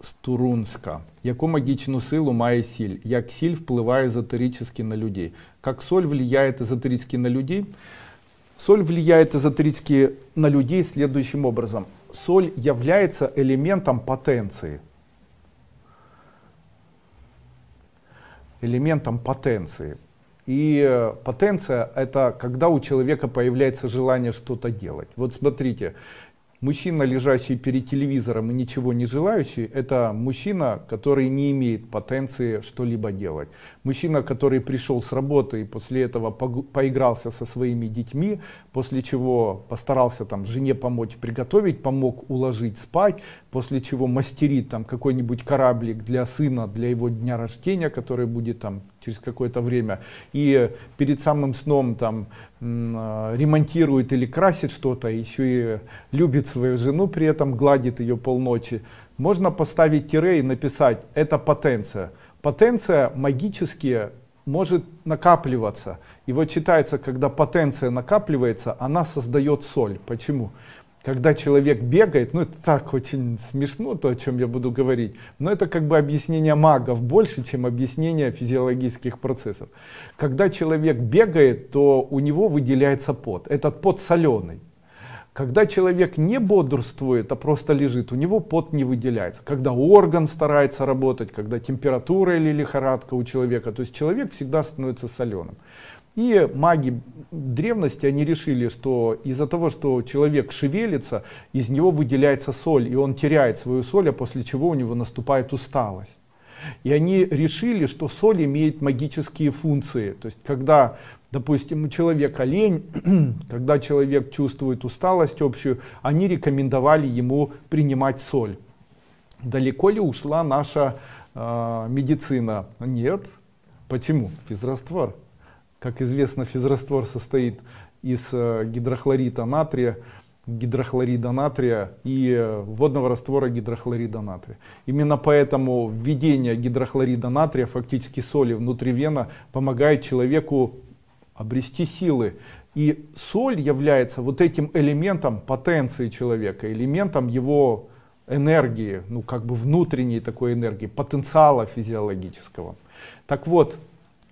Стурунска. Яку магічну силу має сіль? Як сіль впливає эзотерически на людей? Как соль влияет эзотерически на людей? Соль влияет эзотерически на людей следующим образом. Соль является элементом потенции. Элементом потенции. И э, потенция — это когда у человека появляется желание что-то делать. Вот смотрите, Мужчина, лежащий перед телевизором и ничего не желающий, это мужчина, который не имеет потенции что-либо делать. Мужчина, который пришел с работы и после этого поигрался со своими детьми, после чего постарался там жене помочь приготовить, помог уложить спать, после чего мастерит там какой-нибудь кораблик для сына, для его дня рождения, который будет там через какое-то время. И перед самым сном там э, ремонтирует или красит что-то, еще и любит свою жену, при этом гладит ее полночи, можно поставить тире и написать «это потенция». Потенция магически может накапливаться. И вот считается, когда потенция накапливается, она создает соль. Почему? Когда человек бегает, ну это так очень смешно, то, о чем я буду говорить, но это как бы объяснение магов больше, чем объяснение физиологических процессов. Когда человек бегает, то у него выделяется пот. Этот пот соленый. Когда человек не бодрствует, а просто лежит, у него пот не выделяется. Когда орган старается работать, когда температура или лихорадка у человека, то есть человек всегда становится соленым. И маги древности, они решили, что из-за того, что человек шевелится, из него выделяется соль, и он теряет свою соль, а после чего у него наступает усталость. И они решили, что соль имеет магические функции. То есть, когда, допустим, у человека лень, когда человек чувствует усталость общую, они рекомендовали ему принимать соль. Далеко ли ушла наша э, медицина? Нет. Почему? Физраствор. Как известно, физраствор состоит из э, гидрохлорита натрия, гидрохлорида натрия и водного раствора гидрохлорида натрия. Именно поэтому введение гидрохлорида натрия, фактически соли внутривенно, помогает человеку обрести силы. И соль является вот этим элементом потенции человека, элементом его энергии, ну как бы внутренней такой энергии, потенциала физиологического. Так вот,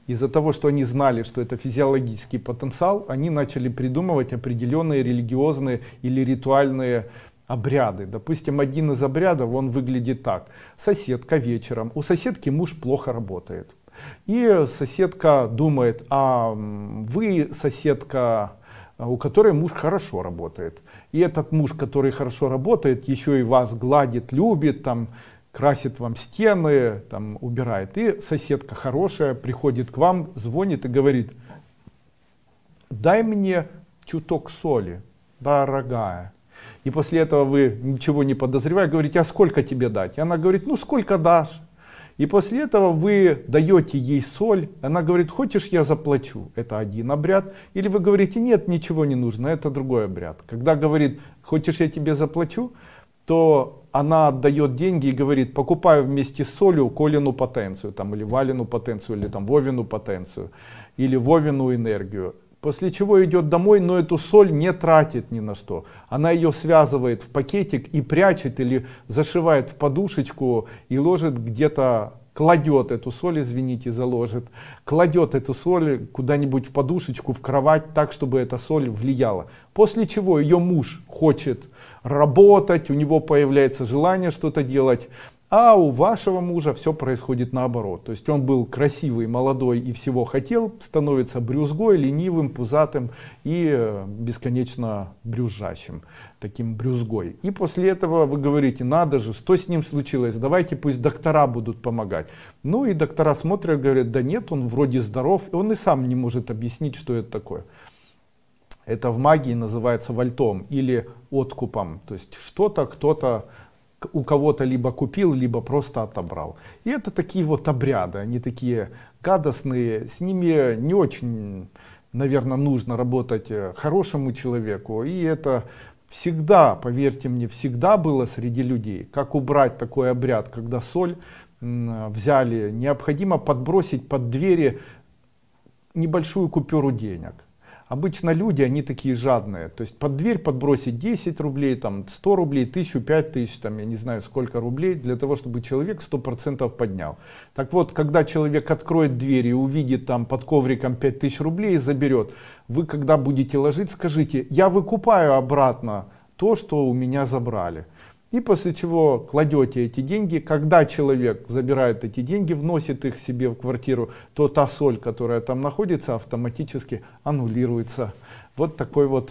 из-за того, что они знали, что это физиологический потенциал, они начали придумывать определенные религиозные или ритуальные обряды. Допустим, один из обрядов, он выглядит так. Соседка вечером, у соседки муж плохо работает. И соседка думает, а вы соседка, э, у которой муж хорошо работает. И этот муж, который хорошо работает, еще и вас гладит, любит, там, красит вам стены, там убирает. И соседка хорошая приходит к вам, звонит и говорит, дай мне чуток соли, дорогая. И после этого вы ничего не подозревая, говорите, а сколько тебе дать? И она говорит, ну сколько дашь? И после этого вы даете ей соль, она говорит, хочешь я заплачу, это один обряд. Или вы говорите, нет, ничего не нужно, это другой обряд. Когда говорит, хочешь я тебе заплачу, то она отдает деньги и говорит, покупаю вместе с солью Колину потенцию, там, или Валину потенцию, или там, Вовину потенцию, или Вовину энергию. После чего идет домой, но эту соль не тратит ни на что. Она ее связывает в пакетик и прячет или зашивает в подушечку и ложит где-то кладет эту соль, извините, заложит, кладет эту соль куда-нибудь в подушечку, в кровать, так, чтобы эта соль влияла. После чего ее муж хочет работать, у него появляется желание что-то делать, а у вашего мужа все происходит наоборот. То есть он был красивый, молодой и всего хотел, становится брюзгой, ленивым, пузатым и э, бесконечно брюзжащим, таким брюзгой. И после этого вы говорите, надо же, что с ним случилось, давайте пусть доктора будут помогать. Ну и доктора смотрят, говорят, да нет, он вроде здоров, и он и сам не может объяснить, что это такое. Это в магии называется вальтом или откупом, то есть что-то кто-то у кого-то либо купил, либо просто отобрал. И это такие вот обряды, они такие гадостные, с ними не очень, наверное, нужно работать э, хорошему человеку. И это всегда, поверьте мне, всегда было среди людей. Как убрать такой обряд, когда соль взяли, необходимо подбросить под двери небольшую купюру денег Обычно люди, они такие жадные. То есть под дверь подбросить 10 рублей, там 100 рублей, тысячу, пять тысяч, там я не знаю сколько рублей, для того, чтобы человек сто процентов поднял. Так вот, когда человек откроет дверь и увидит там под ковриком 5000 рублей и заберет, вы когда будете ложить, скажите, я выкупаю обратно то, что у меня забрали. И после чего кладете эти деньги. Когда человек забирает эти деньги, вносит их себе в квартиру, то та соль, которая там находится, автоматически аннулируется. Вот такой вот